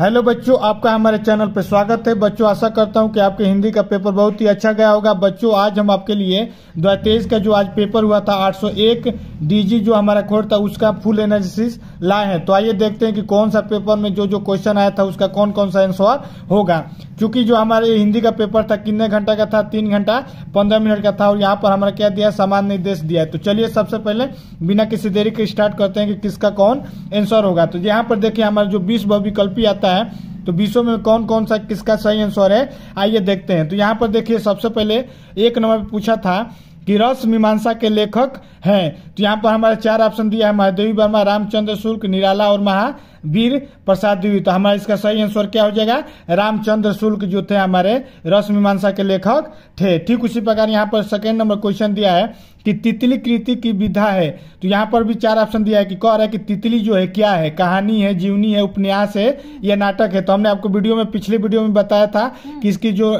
hello बच्चों आपका हमारे चैनल पर स्वागत है बच्चों आशा करता हूं कि आपके हिंदी का पेपर बहुत ही अच्छा गया होगा बच्चों आज हम आपके लिए दो का जो आज पेपर हुआ था 801 डीजी जो हमारा खोर था उसका फुल एनालिसिस लाए हैं तो आइए देखते हैं कि कौन सा पेपर में जो जो क्वेश्चन आया था उसका कौन कौन सा आंसर होगा क्योंकि जो हमारे हिंदी का पेपर था कितने घंटा का था तीन घंटा पंद्रह मिनट का था और यहाँ पर हमारा क्या दिया समान निर्देश दिया है तो चलिए सबसे पहले बिना किसी देरी के स्टार्ट करते हैं कि किसका कौन आंसर होगा तो यहाँ पर देखिए हमारा जो बीस बहुविकल्पी आता है तो बीसों में कौन कौन सा किसका सही आंसर है आइए देखते हैं तो यहाँ पर देखिए सबसे पहले एक नंबर पूछा था कि रस मीमांसा के लेखक हैं तो यहाँ पर हमारे चार ऑप्शन दिया है महादेवी वर्मा रामचंद्र शुल्क निराला और महावीर प्रसाद देवी तो हमारा इसका सही आंसर क्या हो जाएगा रामचंद्र शुल्क जो थे हमारे रस मीमांसा के लेखक थे ठीक उसी प्रकार यहाँ पर सेकेंड नंबर क्वेश्चन दिया है कि तितली कृति की विधा है तो यहाँ पर भी चार ऑप्शन दिया है कि कह रहा है कि तितली जो है क्या है कहानी है जीवनी है उपन्यास है या नाटक है तो हमने आपको वीडियो में पिछले वीडियो में बताया था कि इसकी जो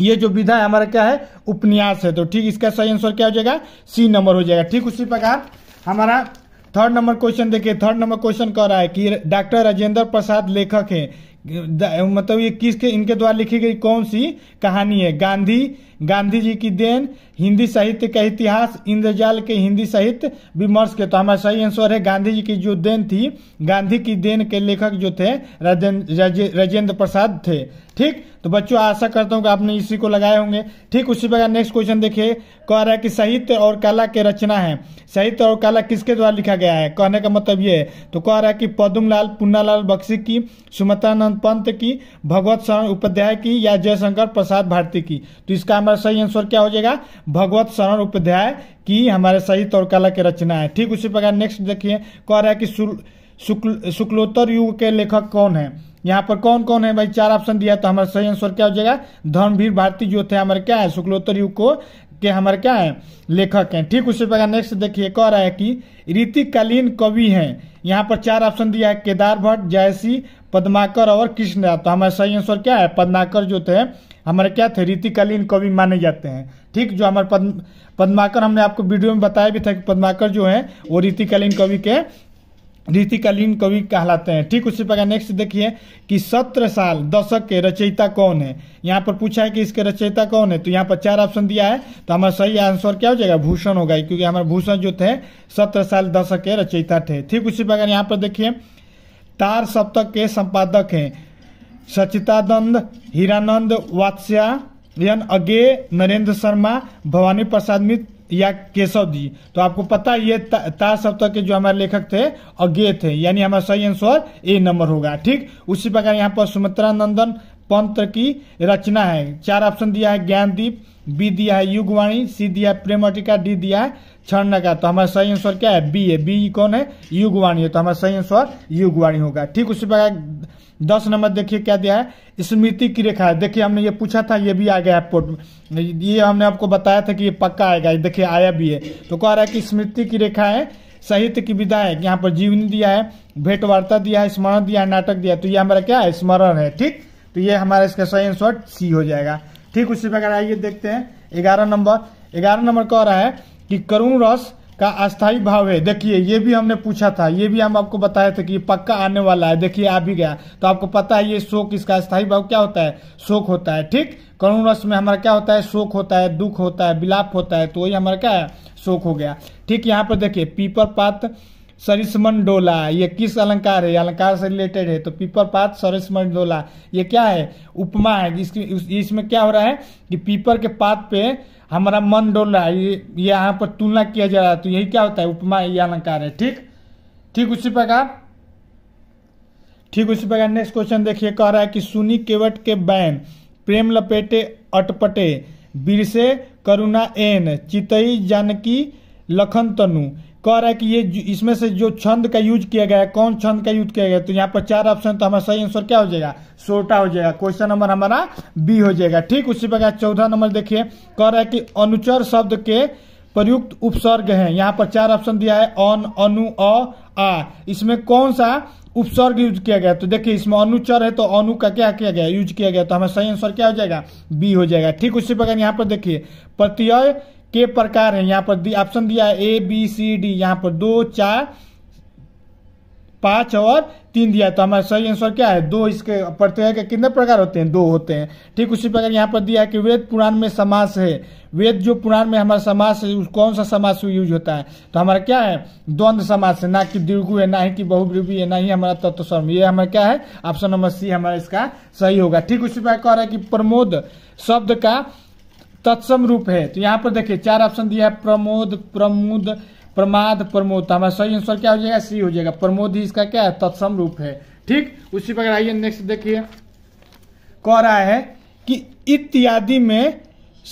ये जो विधा है हमारा क्या है उपन्यास है तो ठीक इसका सही आंसर क्या हो जाएगा सी नंबर हो जाएगा ठीक उसी प्रकार हमारा थर्ड नंबर क्वेश्चन देखिए थर्ड नंबर क्वेश्चन कह रहा है कि डॉक्टर राजेंद्र प्रसाद लेखक है मतलब ये किसके इनके द्वारा लिखी गई कौन सी कहानी है गांधी गांधी जी की देन हिंदी साहित्य का इतिहास इंद्रजाल के हिंदी साहित्य विमर्श के तो हमारा सही आंसर है गांधी जी की जो देन थी गांधी की देन के लेखक जो थे राजेंद्र प्रसाद थे ठीक तो बच्चों आशा करता हूँ कि आपने इसी को लगाए होंगे ठीक उसी प्रकार नेक्स्ट क्वेश्चन देखिए कह रहा है कि साहित्य और कला के रचना है साहित्य और कला किसके द्वारा लिखा गया है कहने का मतलब ये है तो कह रहा है कि पदुमलाल पुन्नालाल बख्शी की सुमतानंद पंत की भगवत शरण उपाध्याय की या जयशंकर प्रसाद भारती की तो इसका हमारा सही आंसर क्या हो जाएगा भगवत शरण उपाध्याय की हमारे सही तौर कला की रचना है ठीक उसी प्रकार नेक्स्ट देखिए कह रहा है कि शुक्ल शुक्लोत्तर युग के लेखक कौन है यहाँ पर कौन कौन है भाई चार ऑप्शन दिया तो हमारा सही आंसर क्या हो जाएगा धर्मवीर भारती जो थे हमारे क्या है शुक्लोत्तर युग को के हमारे क्या है लेखक हैं ठीक उसी प्रकार नेक्स्ट देखिए कह रहा है कि रीतिकालीन कवि हैं यहाँ पर चार ऑप्शन दिया है केदार भट्ट जयसी पद्माकर और कृष्णराज तो हमारा सही आंसर क्या है पद्माकर जो थे हमारे क्या थे रीतिकालीन कवि माने जाते हैं ठीक जो हमारे पद्म पद्माकर हमने आपको वीडियो में बताया भी था कि पद्माकर जो है वो रीतिकालीन कवि के रीतिकालीन कवि कहलाते हैं ठीक उसी प्रकार नेक्स्ट देखिए कि सत्र साल दशक के रचयिता कौन है यहाँ पर पूछा है कि इसके रचयिता कौन है तो यहाँ पर चार ऑप्शन दिया है तो हमारा सही आंसर क्या हो जाएगा भूषण होगा क्योंकि हमारे भूषण जो थे सत्र साल दशक के रचयिता थे ठीक उसी प्रकार यहाँ पर देखिए तार सप्तक के संपादक हैं सचितानंद हीरानंद वात्स्यायन अगे नरेंद्र शर्मा भवानी प्रसाद मित्र या केशव जी तो आपको पता ये ता, ता सप्तक के जो हमारे लेखक थे अगे थे यानी हमारा सही आंसर ए नंबर होगा ठीक उसी प्रकार यहाँ पर सुमित्रा नंदन पंत की रचना है चार ऑप्शन दिया है ज्ञानदीप बी दिया है युगवाणी सी दिया है प्रेमटिका डी दिया है छन्न का तो हमारा सही आंसर क्या है बी है बी कौन है युगवाणी है तो हमारा सही आंसर युगवाणी होगा ठीक उसी प्रकार दस नंबर देखिए क्या दिया है स्मृति की रेखा है देखिए हमने ये पूछा था ये भी आ गया है पोर्ट ये हमने आपको बताया था कि ये पक्का आएगा देखिए आया भी है तो कह रहा है कि स्मृति की रेखा है साहित्य की विधा है यहाँ पर जीवनी दिया है भेंट वार्ता दिया है स्मरण दिया है नाटक दिया है तो ये हमारा क्या है स्मरण है ठीक तो ये हमारा इसका सही आंसर सी हो जाएगा ठीक उसी प्रकार आइए देखते हैं ग्यारह नंबर ग्यारह नंबर कह रहा है कि करुण रस का अस्थायी भाव है देखिए ये भी हमने पूछा था ये भी हम आपको बताया था कि ये पक्का आने वाला है देखिए आ भी गया तो आपको पता है ये शोक इसका अस्थायी भाव क्या होता है शोक होता है ठीक करुण रस में हमारा क्या होता है शोक होता है दुख होता है विलाप होता है तो वही हमारा क्या है शोक हो गया ठीक यहाँ पर देखिए पीपर पात्र सरिसमन डोला ये किस अलंकार है अलंकार से रिलेटेड है तो पीपर पात सरिसमन डोला ये क्या है उपमा है इसकी इसमें क्या हो रहा है कि पीपर के पात पे हमारा मन डोल रहा है ये यहाँ पर तुलना किया जा रहा है तो यही क्या होता है उपमा ये अलंकार है ठीक ठीक उसी प्रकार ठीक उसी प्रकार नेक्स्ट क्वेश्चन देखिए कह रहा है कि सुनी केवट के बैन प्रेम लपेटे अटपटे बिरसे करुणा एन चितई जानकी लखन तनु कह रहा है कि ये इसमें से जो छंद का यूज किया गया है कौन छंद का यूज किया गया तो यहाँ पर चार ऑप्शन तो हमारा सही आंसर क्या हो जाएगा सोटा हो जाएगा क्वेश्चन नंबर हमारा बी हो जाएगा ठीक उसी प्रकार चौदह नंबर देखिए कह रहा है कि अनुचर शब्द के प्रयुक्त उपसर्ग है यहाँ पर चार ऑप्शन दिया है अन अनु अ आ इसमें कौन सा उपसर्ग यूज किया गया तो देखिए इसमें अनुचर है तो अनु का क्या किया गया यूज किया गया तो हमें सही आंसर क्या हो जाएगा बी हो जाएगा ठीक उसी प्रकार यहाँ पर देखिए प्रत्यय के प्रकार है यहाँ पर ऑप्शन दिया है ए बी सी डी यहाँ पर दो चार पांच और तीन दिया है तो हमारा सही आंसर क्या है दो इसके प्रत्यय तो के कितने प्रकार होते हैं दो होते हैं ठीक उसी प्रकार यहाँ पर दिया है कि वेद पुराण में समास है वेद जो पुराण में हमारा समास है कौन सा समास यूज होता है तो हमारा क्या है द्वंद समास है ना कि दीर्घु है ना ही कि बहुवी है ना ही हमारा तत्व तो ये हमारा क्या है ऑप्शन नंबर सी हमारा इसका सही होगा ठीक उसी प्रकार कह रहा है कि प्रमोद शब्द का तत्सम रूप है तो यहाँ पर देखिए चार ऑप्शन दिया है प्रमोद प्रमोद प्रमाद प्रमोद तो हमारा सही आंसर क्या हो जाएगा सी हो जाएगा प्रमोद ही इसका क्या है तत्सम रूप है ठीक उसी प्रकार आइए नेक्स्ट देखिए कह रहा है कि इत्यादि में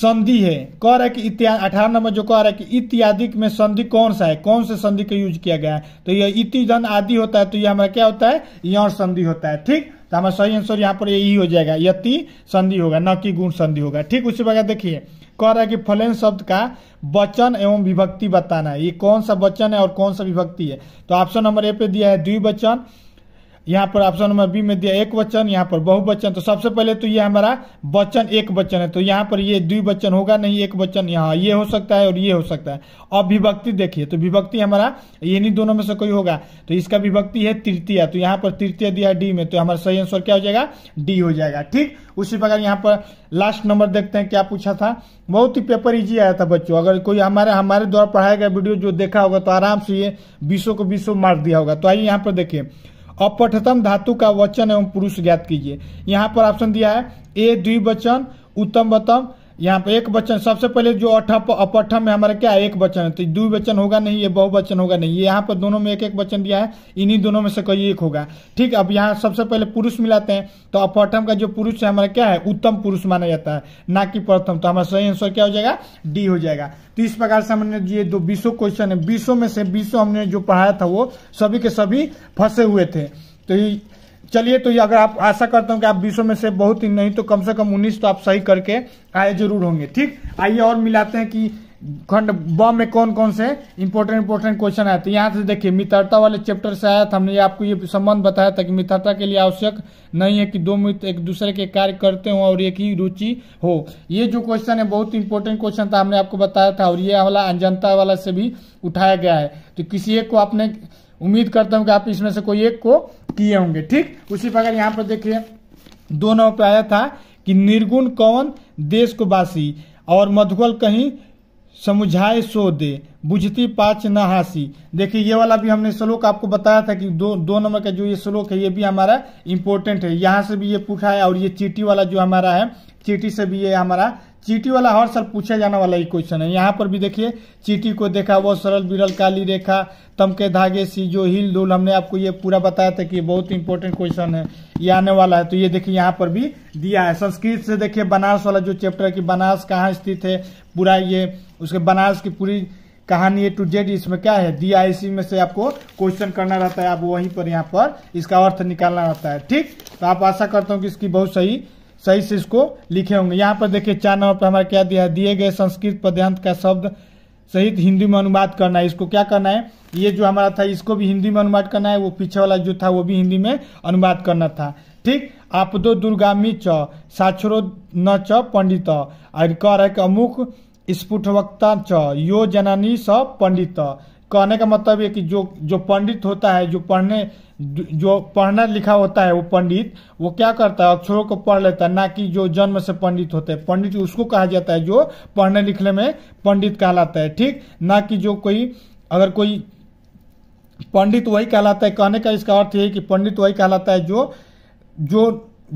संधि है कह रहा है कि इत्यादि अठारह नंबर जो कह रहा है कि इत्यादि में संधि कौन सा है कौन से संधि का यूज किया गया है तो यह इति धन आदि होता है तो यह हमारा क्या होता है यौ संधि होता है ठीक तो हमारा सही आंसर यहाँ पर यही हो जाएगा यति संधि होगा न कि गुण संधि होगा ठीक उसी प्रकार देखिए कह रहा है कि फलन शब्द का वचन एवं विभक्ति बताना है ये कौन सा वचन है और कौन सा विभक्ति है तो ऑप्शन नंबर ए पे दिया है द्विवचन यहाँ पर ऑप्शन नंबर बी में दिया एक वचन यहाँ पर बहुवचन तो सबसे पहले तो ये हमारा वचन एक वचन है तो यहाँ पर ये द्विवचन होगा नहीं एक वचन यहाँ ये हो सकता है और ये हो सकता है अब विभक्ति देखिए तो विभक्ति हमारा नहीं दोनों में से कोई होगा तो इसका विभक्ति है तृतीय तो यहाँ पर तृतीय दिया डी में तो हमारा सही आंसर क्या हो जाएगा डी हो जाएगा ठीक उसी प्रकार यहाँ पर लास्ट नंबर देखते हैं क्या पूछा था बहुत ही पेपर इजी आया था बच्चों अगर कोई हमारे हमारे द्वारा पढ़ाया गया वीडियो जो देखा होगा तो आराम से ये बीसों को बीसों मार दिया होगा तो आइए यहाँ पर देखिए अपठतम धातु का वचन एवं पुरुष ज्ञात कीजिए यहाँ पर ऑप्शन दिया है ए द्विवचन उत्तम वतम यहाँ पे एक बचन सबसे पहले जो अठप अपठा में हमारे क्या है एक बचन है तो दो वचन होगा नहीं ये बहुवचन होगा नहीं ये यहाँ पर दोनों में एक एक वचन दिया है इन्हीं दोनों में से कोई एक होगा ठीक अब यहाँ सबसे पहले पुरुष मिलाते हैं तो अपठम का जो पुरुष है हमारा क्या है उत्तम पुरुष माना जाता है ना कि प्रथम तो हमारा सही आंसर क्या हो जाएगा डी हो जाएगा तो इस प्रकार से हमने ये दो बीसों क्वेश्चन है बीसों में से बीसों हमने जो पढ़ाया था वो सभी के सभी फंसे हुए थे तो चलिए तो अगर आप आशा करता हूँ कि आप बीसों में से बहुत ही नहीं तो कम से कम उन्नीस तो आप सही करके आए जरूर होंगे ठीक आइए और मिलाते हैं कि खंड ब में कौन कौन से इंपोर्टेंट इंपोर्टेंट क्वेश्चन आए थे यहाँ से देखिए मित्रता वाले चैप्टर से आया था हमने आपको ये संबंध बताया था कि मित्रता के लिए आवश्यक नहीं है कि दो मित्र एक दूसरे के कार्य करते हो और एक ही रुचि हो ये जो क्वेश्चन है बहुत इंपोर्टेंट क्वेश्चन था हमने आपको बताया था और ये वाला अनजनता वाला से भी उठाया गया है तो किसी एक को आपने उम्मीद करता हूं कि आप इसमें से कोई एक को किए होंगे ठीक उसी प्रकार यहां पर देखिए दो नंबर पे आया था कि निर्गुण कौन देश को बासी और मधुबल कहीं समुझाए सो दे बुझती पाच न हासी देखिए ये वाला भी हमने श्लोक आपको बताया था कि दो दो नंबर का जो ये श्लोक है ये भी हमारा इंपॉर्टेंट है यहाँ से भी ये पूछा है और ये चीटी वाला जो हमारा है चीटी से भी ये हमारा चीटी वाला हर साल पूछा जाने वाला ही क्वेश्चन है यहाँ पर भी देखिए चीटी को देखा वो सरल विरल काली रेखा तम के धागे जो हिल धूल हमने आपको ये पूरा बताया था कि बहुत इंपॉर्टेंट क्वेश्चन है ये आने वाला है तो ये देखिए यहाँ पर भी दिया है संस्कृत से देखिए बनारस वाला जो चैप्टर है कि बनारस कहाँ स्थित है पूरा ये उसके बनारस की पूरी कहानी है टू जेड इसमें क्या है दिया इसी में से आपको क्वेश्चन करना रहता है आप वहीं पर यहाँ पर इसका अर्थ निकालना रहता है ठीक तो आप आशा करता हूँ कि इसकी बहुत सही सही से इसको लिखे होंगे यहाँ पर देखिए चार नंबर पर हमारा क्या दिया है दिए गए संस्कृत पद्यांत का शब्द सहित हिंदी में अनुवाद करना है इसको क्या करना है ये जो हमारा था इसको भी हिंदी में अनुवाद करना है वो पीछे वाला जो था वो भी हिंदी में अनुवाद करना था ठीक आपदो दुर्गामी च साक्षरो न च पंडित और अमुख अमुक स्फुटवक्ता च यो जनानी स पंडित कहने का मतलब ये कि जो जो पंडित होता है जो पढ़ने जो पढ़ना लिखा होता है वो पंडित वो क्या करता है अक्षरों को पढ़ लेता है ना कि जो जन्म से पंडित होते हैं पंडित उसको कहा जाता है जो पढ़ने लिखने में पंडित कहलाता है ठीक ना कि जो कोई अगर कोई पंडित वही कहलाता है कहने का इसका अर्थ ये कि पंडित वही कहलाता है जो जो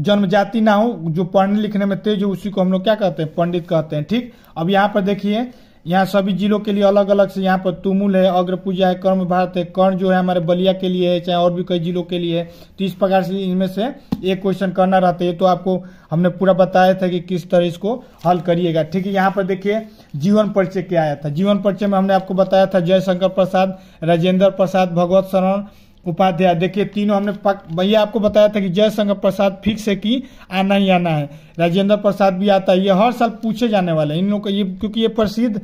जन्मजाति ना हो जो पढ़ने लिखने में तेज हो उसी को हम लोग क्या कहते हैं पंडित कहते हैं ठीक अब यहाँ पर देखिए यहाँ सभी जिलों के लिए अलग अलग से यहाँ पर तुमुल है अग्रपूजा है कर्म भारत है कर्ण जो है हमारे बलिया के लिए है चाहे और भी कई जिलों के लिए है तो इस प्रकार से इनमें से एक क्वेश्चन करना रहता है तो आपको हमने पूरा बताया था कि किस तरह इसको हल करिएगा ठीक है यहाँ पर देखिए जीवन परिचय क्या आया था जीवन परिचय में हमने आपको बताया था जयशंकर प्रसाद राजेंद्र प्रसाद भगवत शरण उपाध्याय देखिए तीनों हमने भैया आपको बताया था कि जयशंकर प्रसाद फिक्स है कि आना ही आना है राजेंद्र प्रसाद भी आता है ये हर साल पूछे जाने वाले इन लोग का ये क्योंकि ये प्रसिद्ध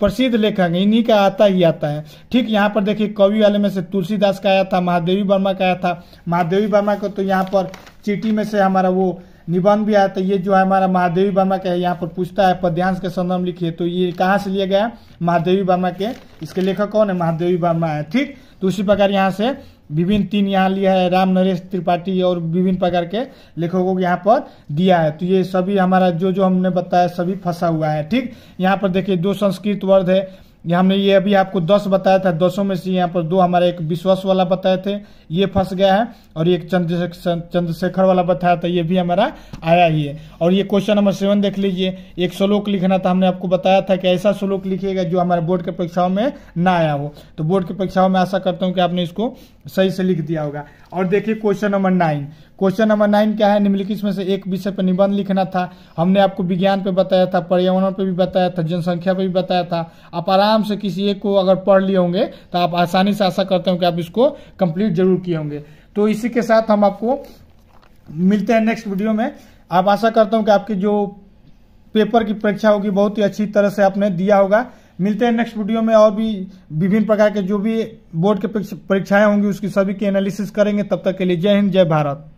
प्रसिद्ध लेखक है इन्हीं का आता ही आता है ठीक यहाँ पर देखिए कवि वाले में से तुलसीदास का आया था महादेवी वर्मा का आया था महादेवी वर्मा का तो यहाँ पर चीटी में से हमारा वो निबंध भी आया तो ये जो है हमारा महादेवी वर्मा का है यहाँ पर पूछता है पद्यांश के संदर्भ लिखिए तो ये कहाँ से लिया गया महादेवी वर्मा के इसके लेखक कौन है महादेवी वर्मा है ठीक तो उसी प्रकार यहाँ से विभिन्न तीन यहाँ लिया है राम नरेश त्रिपाठी और विभिन्न प्रकार के लेखकों को यहाँ पर दिया है तो ये सभी हमारा जो जो हमने बताया सभी फंसा हुआ है ठीक यहाँ पर देखिए दो संस्कृत वर्ध है यहाँ हमने ये अभी आपको दस बताया था दसों में से यहाँ पर दो हमारे एक विश्वास वाला बताए थे ये फंस गया है और एक चंद्रशेखर चंद्रशेखर वाला बताया था ये भी हमारा आया ही है और ये क्वेश्चन नंबर सेवन देख लीजिए एक श्लोक लिखना था हमने आपको बताया था कि ऐसा श्लोक लिखिएगा जो हमारे बोर्ड के परीक्षाओं में ना आया हो तो बोर्ड की परीक्षाओं में आशा करता हूँ कि आपने इसको सही से लिख दिया होगा और देखिए question number nine question number nine क्या है निम्नलिखित में से एक विषय पर निबंध लिखना था हमने आपको विज्ञान पे बताया था पर्यावरण पे भी बताया था जनसंख्या पे भी बताया था आप आराम से किसी एक को अगर पढ़ लिए होंगे तो आप आसानी से आशा करते हो कि आप इसको कंप्लीट जरूर किए होंगे तो इसी के साथ हम आपको मिलते हैं नेक्स्ट वीडियो में आप आशा करता हूँ कि आपकी जो पेपर की परीक्षा होगी बहुत ही अच्छी तरह से आपने दिया होगा मिलते हैं नेक्स्ट वीडियो में और भी विभिन्न प्रकार के जो भी बोर्ड के परीक्षाएं होंगी उसकी सभी की एनालिसिस करेंगे तब तक के लिए जय हिंद जय भारत